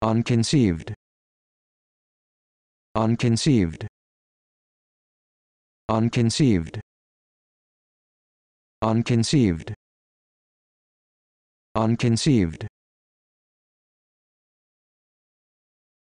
unconceived unconceived unconceived unconceived unconceived